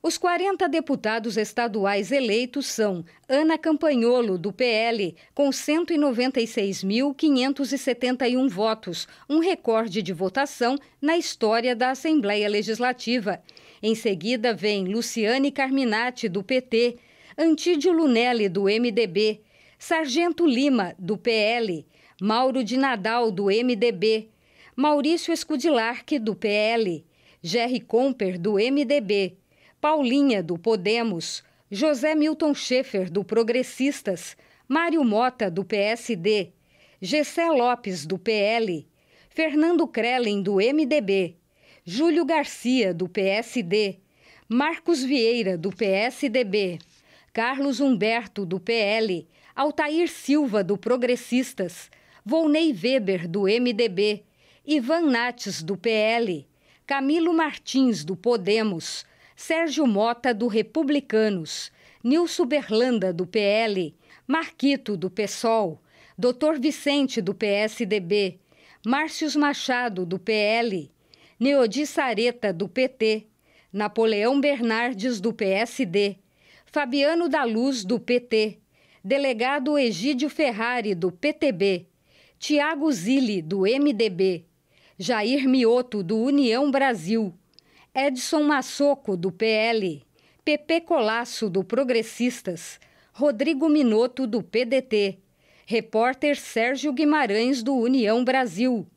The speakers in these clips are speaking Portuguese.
Os 40 deputados estaduais eleitos são Ana Campanholo, do PL, com 196.571 votos, um recorde de votação na história da Assembleia Legislativa. Em seguida, vem Luciane Carminati, do PT, Antídio Lunelli, do MDB, Sargento Lima, do PL, Mauro de Nadal, do MDB, Maurício Escudilarque, do PL, Jerry Comper, do MDB, Paulinha, do Podemos, José Milton Schaefer, do Progressistas, Mário Mota, do PSD, Gessé Lopes, do PL, Fernando Krellen, do MDB, Júlio Garcia, do PSD, Marcos Vieira, do PSDB, Carlos Humberto, do PL, Altair Silva, do Progressistas, Volney Weber, do MDB, Ivan Nates, do PL, Camilo Martins, do Podemos, Sérgio Mota, do Republicanos, Nilson Berlanda, do PL, Marquito, do PSOL, Dr. Vicente, do PSDB, Márcios Machado, do PL, Neodi Sareta, do PT, Napoleão Bernardes, do PSD, Fabiano da Luz, do PT, Delegado Egídio Ferrari, do PTB, Tiago Zilli, do MDB, Jair Mioto, do União Brasil, Edson Massoco, do PL, Pepe Colasso, do Progressistas, Rodrigo Minotto, do PDT, repórter Sérgio Guimarães, do União Brasil,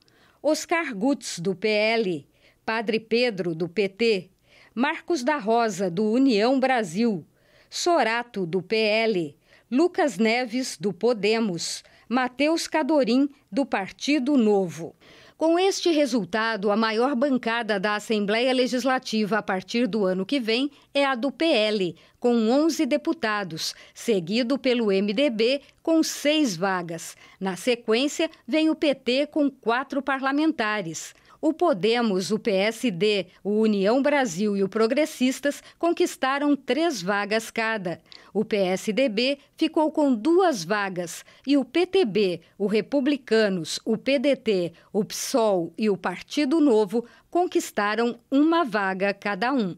Oscar Gutz, do PL, Padre Pedro, do PT, Marcos da Rosa, do União Brasil, Sorato, do PL, Lucas Neves, do Podemos, Matheus Cadorim, do Partido Novo. Com este resultado, a maior bancada da Assembleia Legislativa a partir do ano que vem é a do PL, com 11 deputados, seguido pelo MDB, com seis vagas. Na sequência, vem o PT, com quatro parlamentares. O Podemos, o PSD, o União Brasil e o Progressistas conquistaram três vagas cada. O PSDB ficou com duas vagas e o PTB, o Republicanos, o PDT, o PSOL e o Partido Novo conquistaram uma vaga cada um.